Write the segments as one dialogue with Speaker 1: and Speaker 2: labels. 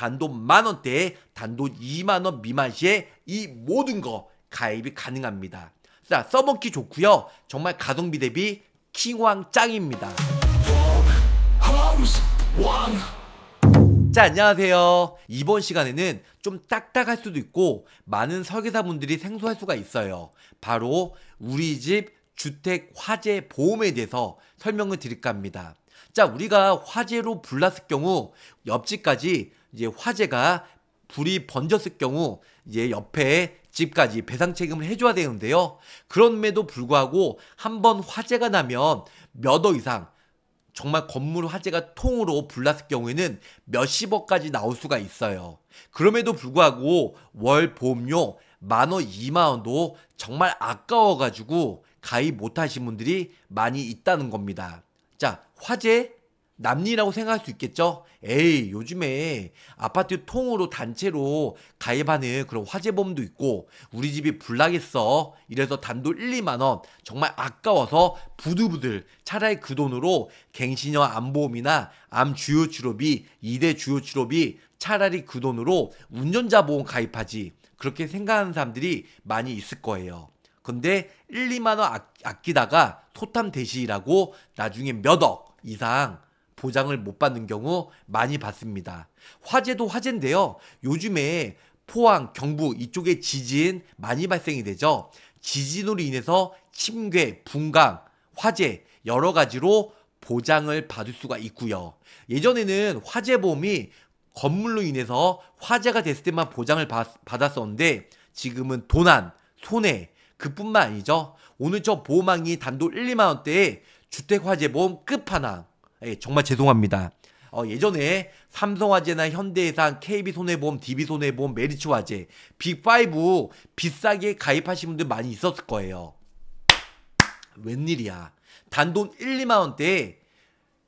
Speaker 1: 단도 만 원대에 단돈 2만 원 미만 시에 이 모든 거 가입이 가능합니다. 자, 써먹기 좋고요. 정말 가성비 대비 킹왕 짱입니다. 자, 안녕하세요. 이번 시간에는 좀 딱딱할 수도 있고 많은 설계사분들이 생소할 수가 있어요. 바로 우리 집 주택 화재 보험에 대해서 설명을 드릴까 합니다. 자, 우리가 화재로 불났을 경우 옆집까지 이제 화재가 불이 번졌을 경우 이제 옆에 집까지 배상 책임을 해줘야 되는데요. 그럼에도 불구하고 한 번 화재가 나면 몇억 이상 정말 건물 화재가 통으로 불났을 경우에는 몇십억까지 나올 수가 있어요. 그럼에도 불구하고 월 보험료 만원, 이만원도 정말 아까워가지고 가입 못하신 분들이 많이 있다는 겁니다. 자, 화재, 남리라고 생각할 수 있겠죠? 에이, 요즘에 아파트 통으로 단체로 가입하는 그런 화재보험도 있고, 우리 집이 불나겠어. 이래서 단도 1, 2만원. 정말 아까워서 부들부들 차라리 그 돈으로 갱신형 암보험이나 암 주요 치료비, 2대 주요 치료비 차라리 그 돈으로 운전자 보험 가입하지. 그렇게 생각하는 사람들이 많이 있을 거예요. 근데 1, 2만원 아끼다가 소탐 대시라고 나중에 몇억 이상 보장을 못 받는 경우 많이 봤습니다. 화재도 화재인데요. 요즘에 포항, 경북 이쪽에 지진 많이 발생이 되죠. 지진으로 인해서 침괴, 분강, 화재 여러 가지로 보장을 받을 수가 있고요. 예전에는 화재보험이 건물로 인해서 화재가 됐을 때만 보장을 받았었는데 지금은 도난, 손해 그뿐만 아니죠. 오늘 저보호망이 단돈 1, 2만 원대에 주택화재보험 끝판왕 예, 정말 죄송합니다. 어, 예전에 삼성화재나 현대해상, KB손해보험, DB손해보험, 메리츠화재, 빅5 비싸게 가입하신 분들 많이 있었을 거예요. 웬일이야. 단돈 1, 2만원대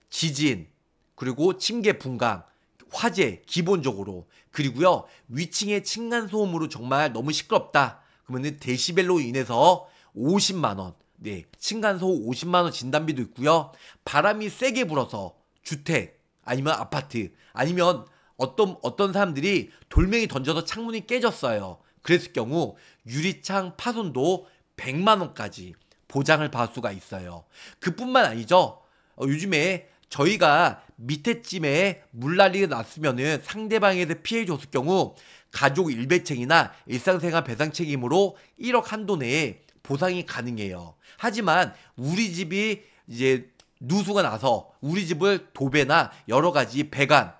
Speaker 1: 지진, 그리고 침계 분강, 화재, 기본적으로. 그리고요, 위층의 층간소음으로 정말 너무 시끄럽다. 그러면 데시벨로 인해서 50만원, 네, 층간소음 50만 원 진단비도 있고요. 바람이 세게 불어서 주택 아니면 아파트 아니면 어떤 어떤 사람들이 돌멩이 던져서 창문이 깨졌어요. 그랬을 경우 유리창 파손도 100만 원까지 보장을 받을 수가 있어요. 그뿐만 아니죠. 어, 요즘에 저희가 밑에쯤에 물난리가 났으면은 상대방에 게 피해 줬을 경우 가족 일배책이나 일상생활 배상 책임으로 1억 한도 내에 보상이 가능해요. 하지만 우리 집이 이제 누수가 나서 우리 집을 도배나 여러 가지 배관,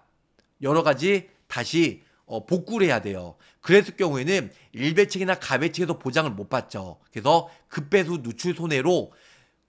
Speaker 1: 여러 가지 다시 어, 복구를 해야 돼요. 그랬을 경우에는 일배책이나 가배책에서 보장을 못 받죠. 그래서 급배수 누출 손해로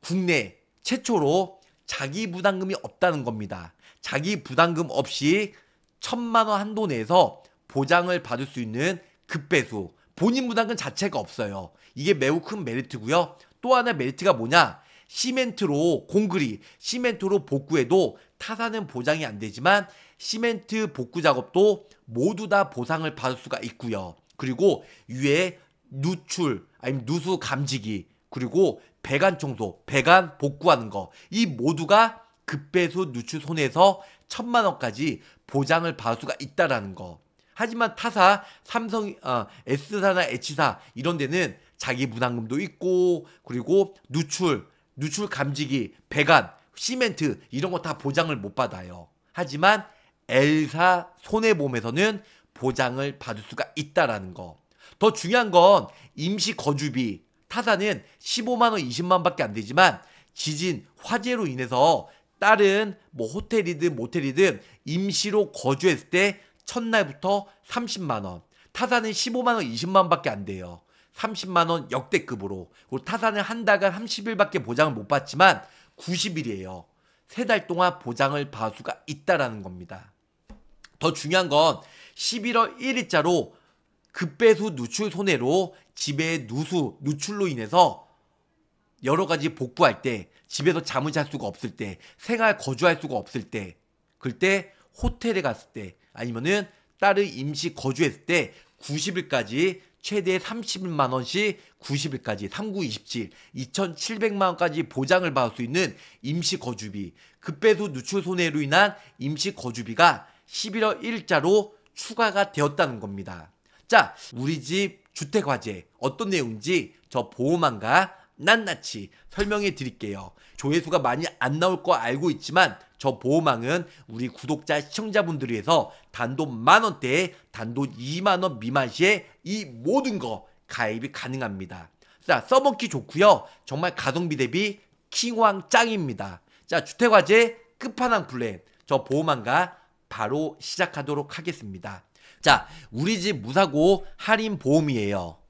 Speaker 1: 국내 최초로 자기 부담금이 없다는 겁니다. 자기 부담금 없이 천만 원 한도 내에서 보장을 받을 수 있는 급배수 본인 부담금 자체가 없어요. 이게 매우 큰 메리트고요. 또 하나 메리트가 뭐냐? 시멘트로 공그리, 시멘트로 복구해도 타사는 보장이 안 되지만 시멘트 복구 작업도 모두 다 보상을 받을 수가 있고요. 그리고 위에 누출, 아니면 누수 감지기, 그리고 배관 청소, 배관 복구하는 거. 이 모두가 급배수 누출 손해에서 천만 원까지 보장을 받을 수가 있다라는 거. 하지만 타사, 삼성, 어, S사나 H사 이런 데는 자기 분담금도 있고 그리고 누출, 누출 감지기, 배관, 시멘트 이런 거 다 보장을 못 받아요. 하지만 L사 손해보험에서는 보장을 받을 수가 있다라는 거. 더 중요한 건 임시 거주비. 타사는 15만 원, 20만 원밖에 안 되지만 지진, 화재로 인해서 다른 뭐 호텔이든 모텔이든 임시로 거주했을 때 첫날부터 30만원, 타산은 15만원, 20만원밖에 안 돼요. 30만원 역대급으로. 그리고 타산은 한 달간 30일밖에 보장을 못 받지만 90일이에요. 세 달 동안 보장을 봐수가 있다라는 겁니다. 더 중요한 건 11월 1일자로 급배수 누출 손해로 집에 누수, 누출로 인해서 여러 가지 복구할 때, 집에서 잠을 잘 수가 없을 때, 생활 거주할 수가 없을 때, 그때 호텔에 갔을 때 아니면은 딸을 임시 거주했을 때 90일까지 최대 3 0만 원씩 90일까지 3 9 27 2,700만 원까지 보장을 받을 수 있는 임시 거주비 급배수 누출 손해로 인한 임시 거주비가 11월 1일자로 추가가 되었다는 겁니다. 자, 우리 집 주택 화재 어떤 내용인지 저보험만과 낱낱이 설명해 드릴게요. 조회수가 많이 안 나올 거 알고 있지만 저 보호망은 우리 구독자 시청자분들 위해서 단돈 만원대에 단돈 2만원 미만 시에 이 모든 거 가입이 가능합니다. 자, 써먹기 좋고요. 정말 가성비 대비 킹왕 짱입니다. 자, 주택화재 끝판왕 플랜. 저 보호망과 바로 시작하도록 하겠습니다. 자, 우리 집 무사고 할인 보험이에요.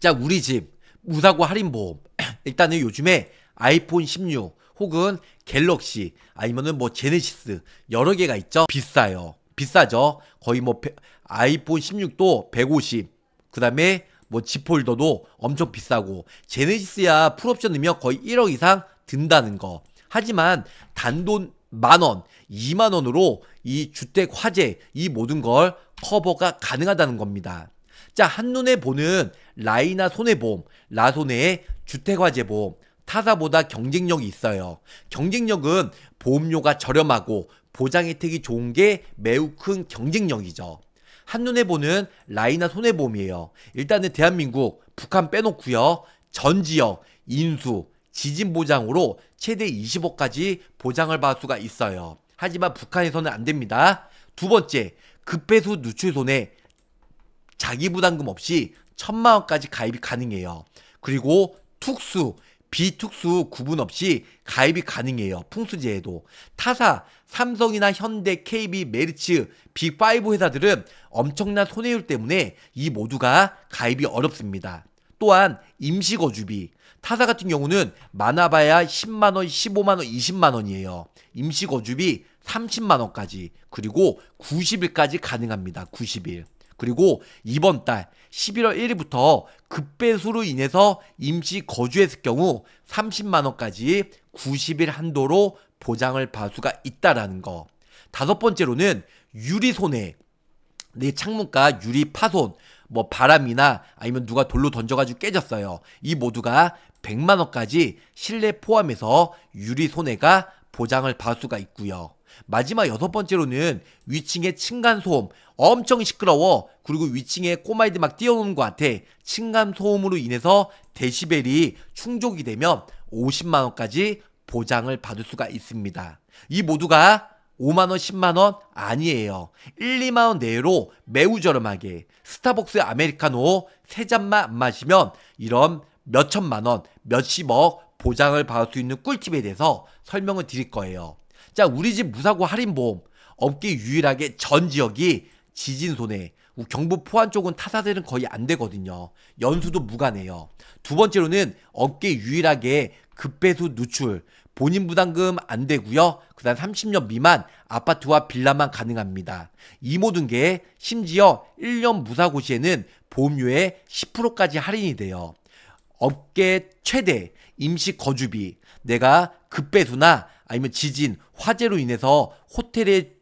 Speaker 1: 자, 우리 집, 무사고 할인보험. 일단은 요즘에 아이폰 16 혹은 갤럭시 아니면은 뭐 제네시스 여러 개가 있죠. 비싸요. 비싸죠. 거의 뭐 아이폰 16도 150. 그다음에 뭐 지폴더도 엄청 비싸고 제네시스야 풀옵션 넣으면 거의 1억 이상 든다는 거. 하지만 단돈 만 원, 2만 원으로 이 주택 화재 이 모든 걸 커버가 가능하다는 겁니다. 자, 한눈에 보는 라이나 손해보험, 라손해의 주택화재보험, 타사보다 경쟁력이 있어요. 경쟁력은 보험료가 저렴하고 보장 혜택이 좋은 게 매우 큰 경쟁력이죠. 한눈에 보는 라이나 손해보험이에요. 일단은 대한민국, 북한 빼놓고요. 전 지역, 인수, 지진 보장으로 최대 20억까지 보장을 받을 수가 있어요. 하지만 북한에서는 안 됩니다. 두 번째, 급배수 누출 손해, 자기 부담금 없이 천만 원까지 가입이 가능해요. 그리고 특수, 비특수 구분 없이 가입이 가능해요. 풍수제에도. 타사, 삼성이나 현대, KB, 메르츠 빅5 회사들은 엄청난 손해율 때문에 이 모두가 가입이 어렵습니다. 또한 임시거주비. 타사 같은 경우는 많아봐야 10만원, 15만원, 20만원이에요. 임시거주비 30만원까지, 그리고 90일까지 가능합니다. 90일. 그리고 이번 달 11월 1일부터 급배수로 인해서 임시 거주했을 경우 30만원까지 90일 한도로 보장을 받수가 을 있다라는 거. 다섯 번째로는 유리 손해. 내창문과 유리 파손, 뭐 바람이나 아니면 누가 돌로 던져가지고 깨졌어요. 이 모두가 100만원까지 실내 포함해서 유리 손해가 보장을 받을 수가 있고요. 마지막 여섯 번째로는 위층의 층간소음. 엄청 시끄러워. 그리고 위층에 꼬마이들 막 뛰어노는 것 같아. 층간소음으로 인해서 데시벨이 충족이 되면 50만원까지 보장을 받을 수가 있습니다. 이 모두가 5만원, 10만원 아니에요. 1, 2만원 내로 외 매우 저렴하게 스타벅스 아메리카노 세 잔만 안 마시면 이런 몇천만원, 몇십억 보장을 받을 수 있는 꿀팁에 대해서 설명을 드릴 거예요. 자, 우리 집 무사고 할인보험. 업계 유일하게 전 지역이 지진 손해. 경북 포항 쪽은 타사들은 거의 안 되거든요. 연수도 무관해요. 두 번째로는 업계 유일하게 급배수 누출, 본인 부담금 안 되고요. 그다음 30년 미만 아파트와 빌라만 가능합니다. 이 모든 게 심지어 1년 무사고시에는 보험료의 10%까지 할인이 돼요. 업계 최대 임시 거주비, 내가 급배수나 아니면 지진, 화재로 인해서 호텔에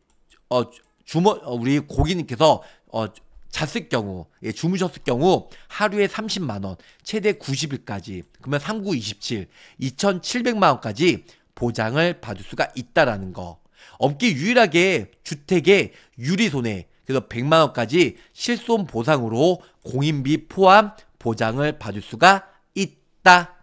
Speaker 1: 어, 주머 어, 우리 고객님께서 어, 잤을 경우, 예, 주무셨을 경우 하루에 30만 원, 최대 90일까지, 그러면 상9 2 7 2700만 원까지 보장을 받을 수가 있다라는 거. 업계 유일하게 주택의 유리 손해, 그래서 100만 원까지 실손 보상으로 공인비 포함 보장을 받을 수가 있다.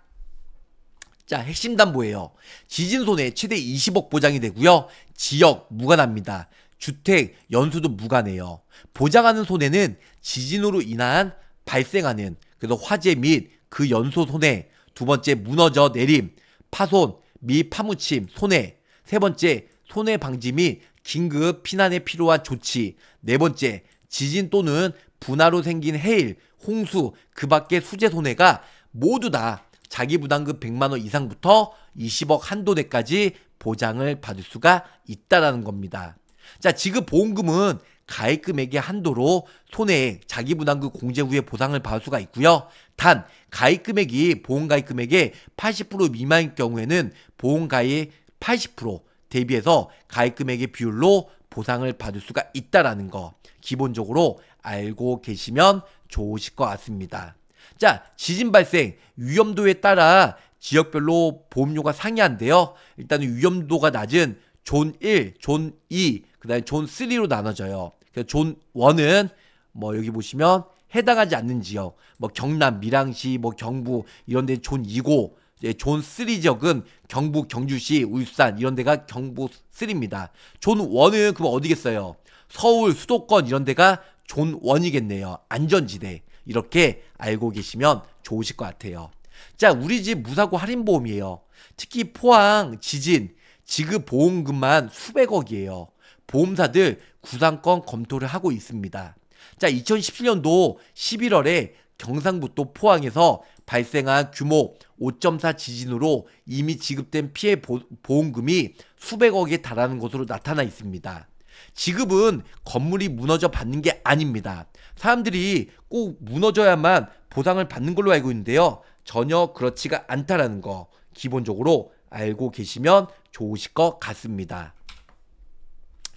Speaker 1: 자, 핵심 담보예요. 지진 손해 최대 20억 보장이 되고요. 지역 무관합니다. 주택, 연수도 무관해요. 보장하는 손해는 지진으로 인한 발생하는 그래서 화재 및 그 연소 손해, 두 번째 무너져 내림, 파손 및 파묻힘 손해, 세 번째 손해 방지 및 긴급 피난에 필요한 조치, 네 번째 지진 또는 분화로 생긴 해일, 홍수, 그 밖의 수재 손해가 모두 다 자기 부담금 100만 원 이상부터 20억 한도대까지 보장을 받을 수가 있다라는 겁니다. 자, 지급 보험금은 가입금액의 한도로 손해액, 자기부담금 공제 후에 보상을 받을 수가 있고요. 단, 가입금액이 보험가입금액의 80% 미만인 경우에는 보험가입 80% 대비해서 가입금액의 비율로 보상을 받을 수가 있다라는 거 기본적으로 알고 계시면 좋으실 것 같습니다. 자, 지진 발생 위험도에 따라 지역별로 보험료가 상이한데요. 일단 위험도가 낮은 존 1, 존 2, 그 다음에 존 3로 나눠져요. 그래서 존 1은 뭐 여기 보시면 해당하지 않는 지역, 뭐 경남, 밀양시, 뭐 경부 이런 데존 2고 존 3 지역은 경북, 경주시, 울산 이런 데가 경북 3입니다. 존 1은 그럼 어디겠어요? 서울, 수도권 이런 데가 존 1이겠네요. 안전지대. 이렇게 알고 계시면 좋으실 것 같아요. 자, 우리 집 무사고 할인보험이에요. 특히 포항 지진 지급 보험금만 수백억이에요. 보험사들 구상권 검토를 하고 있습니다. 자, 2017년도 11월에 경상북도 포항에서 발생한 규모 5.4 지진으로 이미 지급된 피해 보, 보험금이 수백억에 달하는 것으로 나타나 있습니다. 지급은 건물이 무너져 받는 게 아닙니다. 사람들이 꼭 무너져야만 보상을 받는 걸로 알고 있는데요. 전혀 그렇지가 않다라는 거 기본적으로 알고 계시면 좋으실 것 같습니다.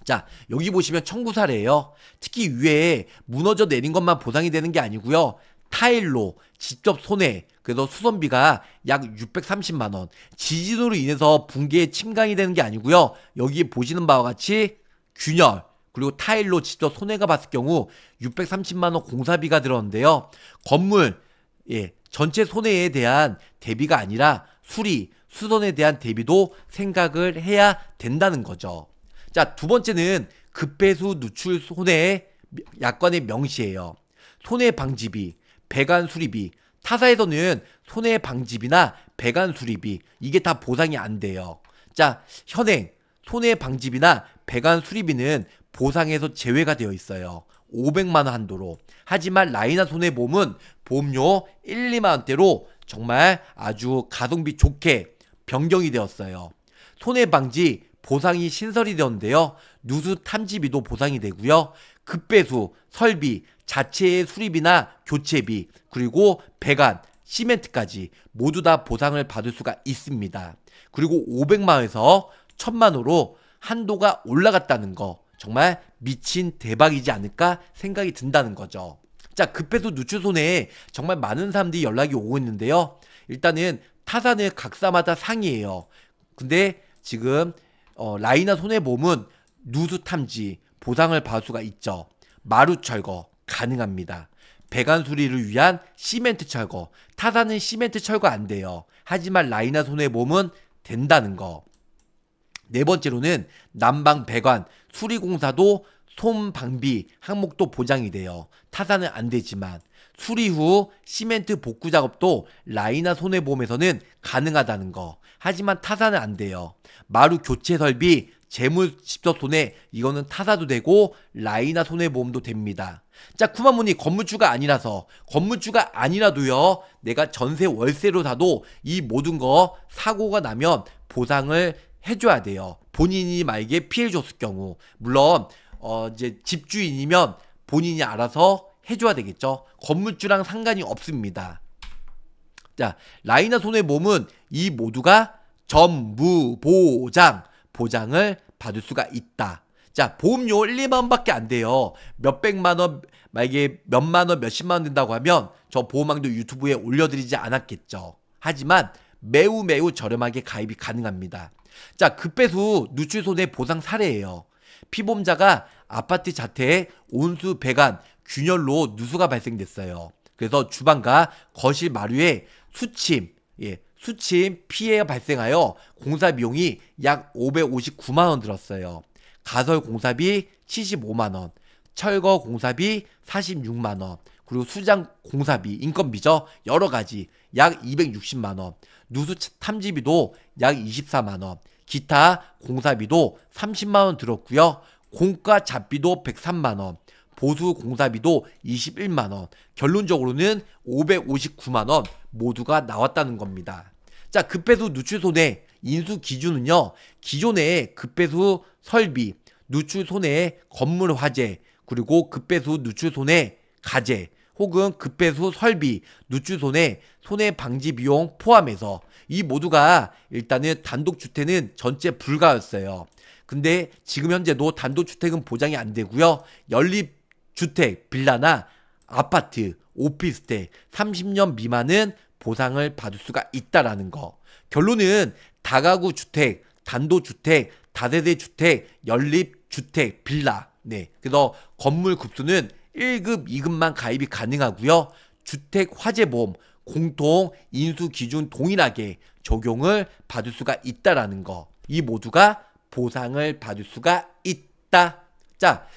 Speaker 1: 자, 여기 보시면 청구 사례예요. 특히 위에 무너져 내린 것만 보상이 되는 게 아니고요. 타일로 직접 손해, 그래서 수선비가 약 630만 원. 지진으로 인해서 붕괴에 침강이 되는 게 아니고요. 여기 보시는 바와 같이 균열, 그리고 타일로 직접 손해가 봤을 경우 630만원 공사비가 들었는데요. 건물, 예, 전체 손해에 대한 대비가 아니라 수리, 수선에 대한 대비도 생각을 해야 된다는 거죠. 자, 두 번째는 급배수 누출 손해 의 약관의 명시예요. 손해 방지비, 배관 수리비, 타사에서는 손해 방지비나 배관 수리비 이게 다 보상이 안 돼요. 자, 현행 손해 방지비나 배관 수리비는 보상에서 제외가 되어 있어요. 500만원 한도로. 하지만 라이나 손해보험은 보험료 1, 2만원대로 정말 아주 가성비 좋게 변경이 되었어요. 손해방지 보상이 신설이 되었는데요. 누수 탐지비도 보상이 되고요. 급배수, 설비, 자체의 수리비나 교체비, 그리고 배관, 시멘트까지 모두 다 보상을 받을 수가 있습니다. 그리고 500만원에서 1000만원으로 한도가 올라갔다는 거. 정말 미친 대박이지 않을까 생각이 든다는 거죠. 자, 급해서 누추손에 정말 많은 사람들이 연락이 오고 있는데요. 일단은 타산을 각사마다 상이에요. 근데 지금 어, 라이나 손해보험은 누수 탐지, 보상을 받을 수가 있죠. 마루 철거 가능합니다. 배관 수리를 위한 시멘트 철거. 타산은 시멘트 철거 안 돼요. 하지만 라이나 손해보험은 된다는 거. 네 번째로는 난방 배관, 수리공사도 솜방비 항목도 보장이 돼요. 타산은 안 되지만 수리 후 시멘트 복구 작업도 라이나 손해보험에서는 가능하다는 거. 하지만 타산은 안 돼요. 마루 교체 설비, 재물 집서 손해 이거는 타사도 되고 라이나 손해보험도 됩니다. 자 쿠마모니 건물주가 아니라서 건물주가 아니라도요 내가 전세 월세로 사도 이 모든 거 사고가 나면 보상을 해줘야 돼요. 본인이 만약에 피해를 줬을 경우, 물론 어 이제 집주인이면 본인이 알아서 해줘야 되겠죠. 건물주랑 상관이 없습니다. 자, 라이나 손해보험은이 모두가 전부 보장 보장을 받을 수가 있다. 자, 보험료 1, 2만 원밖에 안 돼요. 몇백만 원, 만약에 몇만 원, 몇십만 원 된다고 하면 저 보험왕도 유튜브에 올려드리지 않았겠죠. 하지만 매우 매우 저렴하게 가입이 가능합니다. 자, 급배수 누출 손해 보상 사례예요. 피보험자가 아파트 자태에 온수 배관 균열로 누수가 발생됐어요. 그래서 주방과 거실 마루에 수침, 예, 수침 피해가 발생하여 공사 비용이 약 559만 원 들었어요. 가설 공사비 75만 원, 철거 공사비 46만 원, 그리고 수장 공사비, 인건비죠. 여러 가지 약 260만 원. 누수 탐지비도 약 24만원, 기타 공사비도 30만원 들었고요. 공과 잡비도 103만원, 보수 공사비도 21만원, 결론적으로는 559만원 모두가 나왔다는 겁니다. 자, 급배수 누출 손해 인수 기준은요, 기존의 급배수 설비, 누출 손해 건물 화재, 그리고 급배수 누출 손해 가재, 혹은 급배수 설비, 누추손해, 손해 방지 비용 포함해서 이 모두가 일단은 단독주택은 전체 불가였어요. 근데 지금 현재도 단독주택은 보장이 안 되고요. 연립주택, 빌라나 아파트, 오피스텔 30년 미만은 보상을 받을 수가 있다라는 거. 결론은 다가구 주택, 단독주택, 다세대 주택, 연립 주택, 빌라. 네. 그래서 건물 급수는 1급, 2급만 가입이 가능하고요. 주택 화재 보험 공통 인수 기준 동일하게 적용을 받을 수가 있다라는 거. 이 모두가 보상을 받을 수가 있다. 자,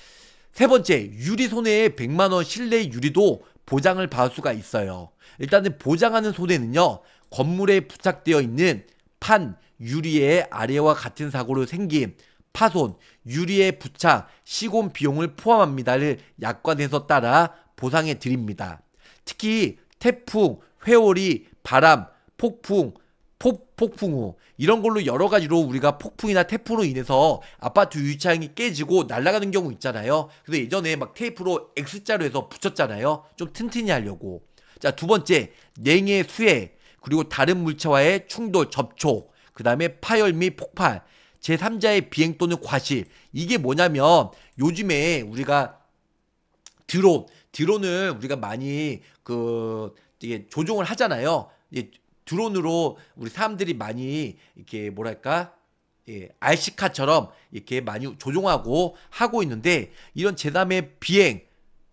Speaker 1: 세 번째, 유리 손해에 100만 원 실내 유리도 보장을 받을 수가 있어요. 일단은 보장하는 손해는요. 건물에 부착되어 있는 판, 유리의 아래와 같은 사고로 생긴 파손, 유리의 부착, 시공 비용을 포함합니다를 약관에서 따라 보상해 드립니다. 특히 태풍, 회오리, 바람, 폭풍, 폭, 폭풍우 이런 걸로 여러 가지로 우리가 폭풍이나 태풍으로 인해서 아파트 유리창이 깨지고 날아가는 경우 있잖아요. 그래서 예전에 막 테이프로 X자로 해서 붙였잖아요. 좀 튼튼히 하려고. 자, 두 번째, 냉해 수해, 그리고 다른 물체와의 충돌, 접촉, 그 다음에 파열 및 폭발, 제3자의 비행 또는 과실. 이게 뭐냐면 요즘에 우리가 드론, 드론을 우리가 많이 그 이게 조종을 하잖아요. 예, 드론으로 우리 사람들이 많이 이렇게 뭐랄까 예, RC카처럼 이렇게 많이 조종하고 하고 있는데 이런 제3의 비행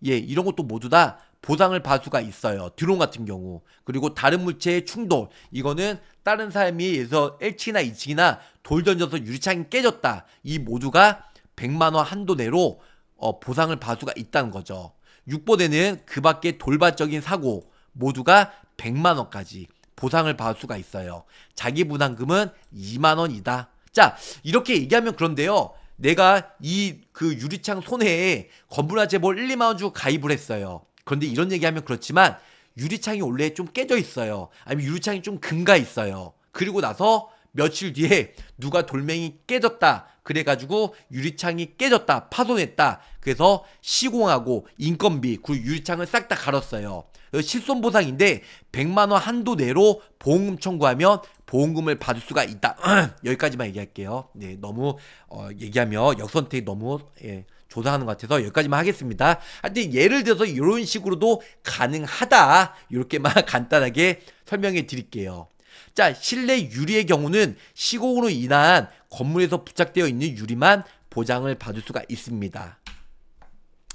Speaker 1: 예, 이런 것도 모두 다 보상을 받수가 있어요. 드론 같은 경우. 그리고 다른 물체의 충돌. 이거는 다른 사람이 예서 1층이나 2층이나 돌 던져서 유리창이 깨졌다. 이 모두가 100만 원 한도 내로 어, 보상을 받을 수가 있다는 거죠. 6보에는그 밖에 돌발적인 사고 모두가 100만 원까지 보상을 받을 수가 있어요. 자기 부담금은 2만 원이다. 자, 이렇게 얘기하면 그런데요. 내가 이 그 유리창 손해에 건물화 재벌 1, 2만 원 주고 가입을 했어요. 그런데 이런 얘기하면 그렇지만 유리창이 원래 좀 깨져 있어요. 아니면 유리창이 좀 금가 있어요. 그리고 나서 며칠 뒤에 누가 돌멩이 깨졌다. 그래가지고 유리창이 깨졌다. 파손했다. 그래서 시공하고 인건비, 그리고 유리창을 싹 다 갈았어요. 실손 보상인데 100만원 한도 내로 보험금 청구하면 보험금을 받을 수가 있다. 여기까지만 얘기할게요. 네, 너무 어, 얘기하며 역선택 너무 예, 조사하는 것 같아서 여기까지만 하겠습니다. 하여튼 예를 들어서 이런 식으로도 가능하다. 이렇게만 간단하게 설명해 드릴게요. 자, 실내 유리의 경우는 시공으로 인한 건물에서 부착되어 있는 유리만 보장을 받을 수가 있습니다.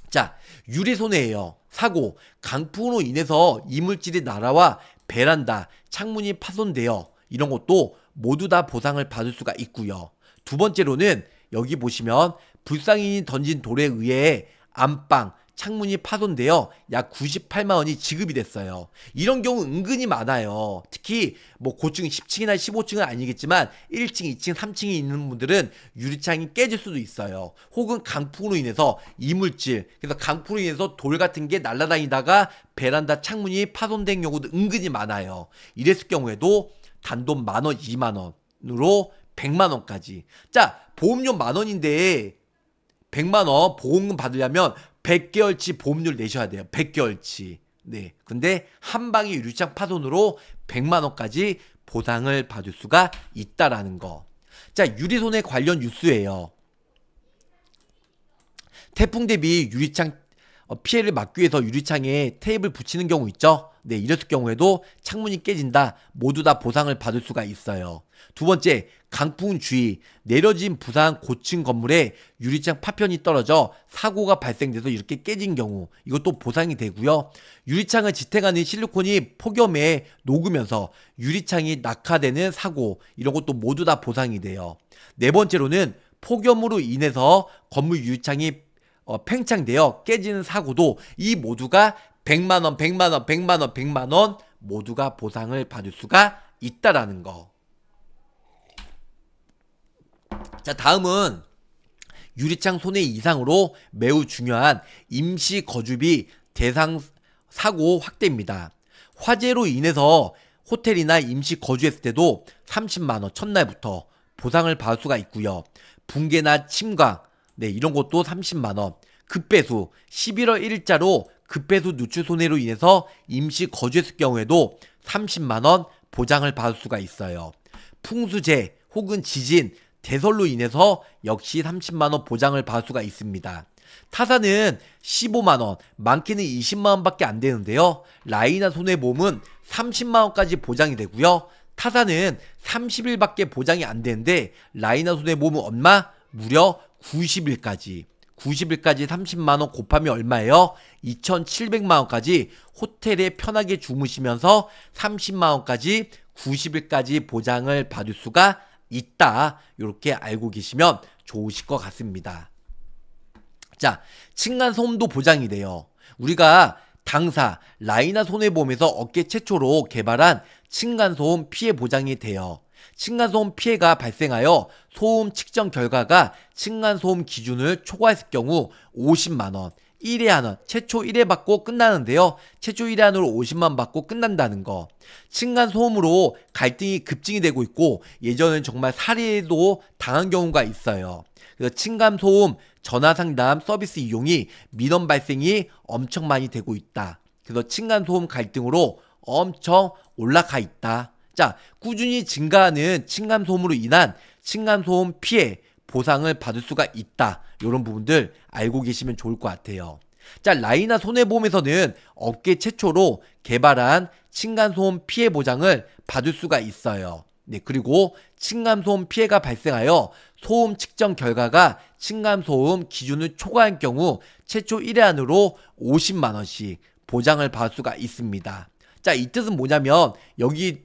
Speaker 1: 자, 유리 손해예요. 사고, 강풍으로 인해서 이물질이 날아와 베란다, 창문이 파손되어 이런 것도 모두 다 보상을 받을 수가 있고요. 두 번째로는 여기 보시면 불상인이 던진 돌에 의해 안방, 창문이 파손되어 약 98만 원이 지급이 됐어요. 이런 경우 은근히 많아요. 특히 뭐 고층 10층이나 15층은 아니겠지만 1층, 2층, 3층이 있는 분들은 유리창이 깨질 수도 있어요. 혹은 강풍으로 인해서 이물질, 그래서 강풍으로 인해서 돌 같은 게 날아다니다가 베란다 창문이 파손된 경우도 은근히 많아요. 이랬을 경우에도 단돈 만 원, 2만 원으로 100만 원까지. 자, 보험료 만 원인데 100만 원 보험금 받으려면 100개월치 보험료를 내셔야 돼요. 100개월치. 네. 근데 한 방에 유리창 파손으로 100만 원까지 보상을 받을 수가 있다라는 거. 자, 유리손해 관련 뉴스예요. 태풍 대비 유리창 어, 피해를 막기 위해서 유리창에 테이프를 붙이는 경우 있죠. 네, 이랬을 경우에도 창문이 깨진다. 모두 다 보상을 받을 수가 있어요. 두 번째, 강풍 주의. 내려진 부산 고층 건물에 유리창 파편이 떨어져 사고가 발생돼서 이렇게 깨진 경우 이것도 보상이 되고요. 유리창을 지탱하는 실리콘이 폭염에 녹으면서 유리창이 낙하되는 사고 이런 것도 모두 다 보상이 돼요. 네 번째로는 폭염으로 인해서 건물 유리창이 어, 팽창되어 깨지는 사고도 이 모두가 100만원, 100만원, 100만원, 100만원 모두가 보상을 받을 수가 있다라는 거. 자, 다음은 유리창 손해 이상으로 매우 중요한 임시 거주비 대상 사고 확대입니다. 화재로 인해서 호텔이나 임시 거주했을 때도 30만원 첫날부터 보상을 받을 수가 있고요. 붕괴나 침광 네, 이런 것도 30만원. 급배수 11월 1일자로 급배수 누출 손해로 인해서 임시 거주했을 경우에도 30만원 보장을 받을 수가 있어요. 풍수재 혹은 지진, 대설로 인해서 역시 30만원 보장을 받을 수가 있습니다. 타사는 15만원, 많게는 20만원밖에 안 되는데요. 라이나 손해보험은 30만원까지 보장이 되고요. 타사는 30일밖에 보장이 안 되는데 라이나 손해보험은 얼마? 무려 90일까지 90일까지 30만원 곱하면 얼마예요? 2,700만원까지 호텔에 편하게 주무시면서 30만원까지 90일까지 보장을 받을 수가 있다. 이렇게 알고 계시면 좋으실 것 같습니다. 자, 층간소음도 보장이 돼요. 우리가 당사 라이나 손해보험에서 어깨 최초로 개발한 층간소음 피해 보장이 돼요. 층간소음 피해가 발생하여 소음 측정 결과가 층간소음 기준을 초과했을 경우 50만원, 1회 한원, 최초 1회 받고 끝나는데요. 최초 1회 한으로 50만 받고 끝난다는 거. 층간소음으로 갈등이 급증이 되고 있고 예전엔 정말 살해도 당한 경우가 있어요. 그래서 층간소음 전화상담 서비스 이용이 민원 발생이 엄청 많이 되고 있다. 그래서 층간소음 갈등으로 엄청 올라가 있다. 자, 꾸준히 증가하는 층간소음으로 인한 층간소음 피해 보상을 받을 수가 있다. 이런 부분들 알고 계시면 좋을 것 같아요. 자, 라이나 손해보험에서는 업계 최초로 개발한 층간소음 피해 보장을 받을 수가 있어요. 네, 그리고 층간소음 피해가 발생하여 소음 측정 결과가 층간소음 기준을 초과한 경우 최초 1회 안으로 50만원씩 보장을 받을 수가 있습니다. 자, 이 뜻은 뭐냐면 여기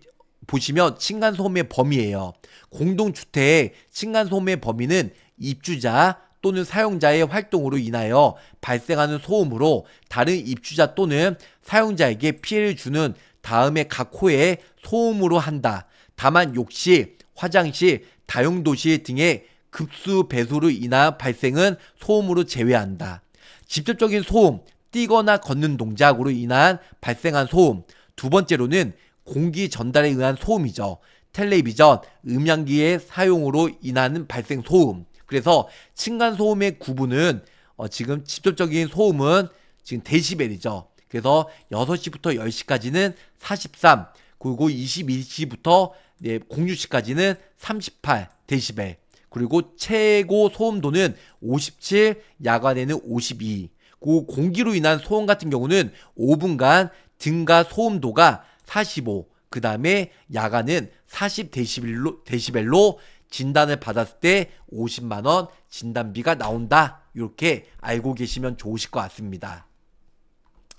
Speaker 1: 보시면 층간소음의 범위예요. 공동주택 의 층간소음의 범위는 입주자 또는 사용자의 활동으로 인하여 발생하는 소음으로 다른 입주자 또는 사용자에게 피해를 주는 다음에 각호의 소음으로 한다. 다만 욕실, 화장실, 다용도실 등의 급수 배소로 인한 발생은 소음으로 제외한다. 직접적인 소음, 뛰거나 걷는 동작으로 인한 발생한 소음. 두 번째로는 공기 전달에 의한 소음이죠. 텔레비전, 음향기의 사용으로 인하는 발생 소음. 그래서 층간 소음의 구분은 어, 지금 직접적인 소음은 지금 데시벨이죠. 그래서 6시부터 10시까지는 43, 그리고 22시부터 예, 06시까지는 38 데시벨. 그리고 최고 소음도는 57, 야간에는 52. 고 그 공기로 인한 소음 같은 경우는 5분간 등가 소음도가 45, 그 다음에 야간은 40데시벨로, 데시벨로 진단을 받았을 때 50만원 진단비가 나온다. 이렇게 알고 계시면 좋으실 것 같습니다.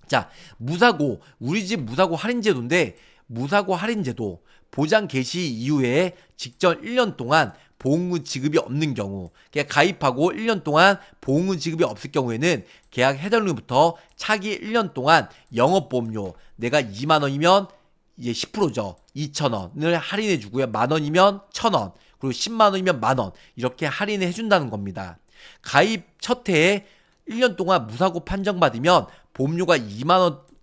Speaker 1: 자, 무사고, 우리 집 무사고 할인제도인데, 무사고 할인제도, 보장 개시 이후에 직전 1년 동안 보험금 지급이 없는 경우, 그러니까 가입하고 1년 동안 보험금 지급이 없을 경우에는 계약 해달로부터 차기 1년 동안 영업보험료, 내가 2만원이면 이제 10%죠. 2,000원을 할인해 주고요. 만 원이면 1,000원, 그리고 10만 원이면 만 원. 이렇게 할인해 준다는 겁니다. 가입 첫 해에 1년 동안 무사고 판정받으면 보험료가 2만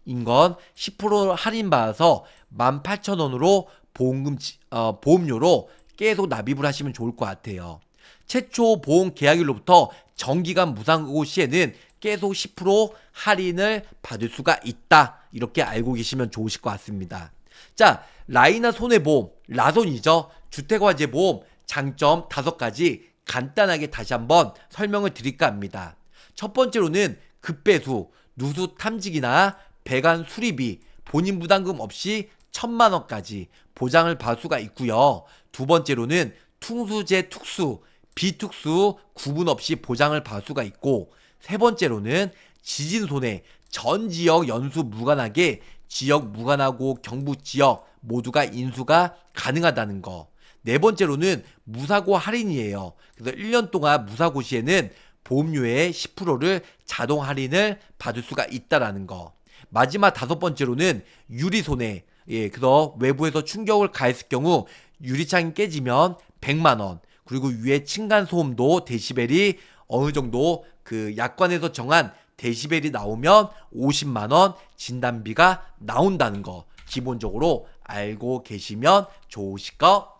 Speaker 1: 원인 건 10% 할인받아서 18,000원으로 보험금 어, 보험료로 계속 납입을 하시면 좋을 것 같아요. 최초 보험 계약일로부터 정기간 무상고 시에는 계속 10% 할인을 받을 수가 있다. 이렇게 알고 계시면 좋으실 것 같습니다. 자, 라이나 손해보험, 라손이죠. 주택화재 보험 장점 5 가지 간단하게 다시 한번 설명을 드릴까 합니다. 첫 번째로는 급배수, 누수 탐지기나 배관 수리비, 본인 부담금 없이 천만 원까지 보장을 받을 수가 있고요. 두 번째로는 퉁수제 특수, 비특수 구분 없이 보장을 받을 수가 있고 세 번째로는 지진 손해 전 지역 연수 무관하게 지역 무관하고 경부 지역 모두가 인수가 가능하다는 거. 네 번째로는 무사고 할인이에요. 그래서 1년 동안 무사고 시에는 보험료의 10%를 자동 할인을 받을 수가 있다라는 거. 마지막 다섯 번째로는 유리 손해. 예, 그래서 외부에서 충격을 가했을 경우 유리창이 깨지면 100만 원. 그리고 위에 층간 소음도 데시벨이 어느 정도 그 약관에서 정한 데시벨이 나오면 50만 원 진단비가 나온다는 거 기본적으로 알고 계시면 좋으실 것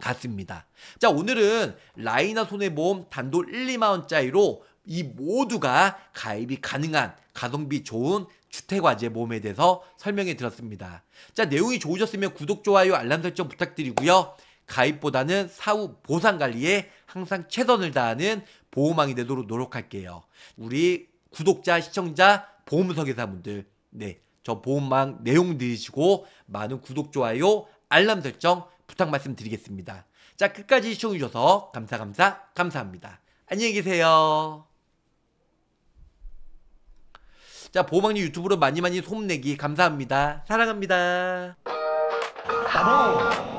Speaker 1: 같습니다. 자, 오늘은 라이나 손해보험 단돈 1, 2만원짜리로 이 모두가 가입이 가능한 가성비 좋은 주택화제 보험에 대해서 설명해 드렸습니다. 자, 내용이 좋으셨으면 구독, 좋아요, 알람 설정 부탁드리고요. 가입보다는 사후 보상 관리에 항상 최선을 다하는 보호망이 되도록 노력할게요. 우리 구독자, 시청자, 보험설계사분들, 네. 저 보험망 내용 들으시고 많은 구독, 좋아요, 알람 설정 부탁 말씀드리겠습니다. 자, 끝까지 시청해주셔서 감사, 감사, 감사합니다. 안녕히 계세요. 자, 보호망님 유튜브로 많이 많이 소내기 감사합니다. 사랑합니다. 가보! 아, 네.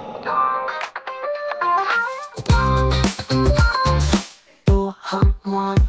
Speaker 1: ตัวหักมัน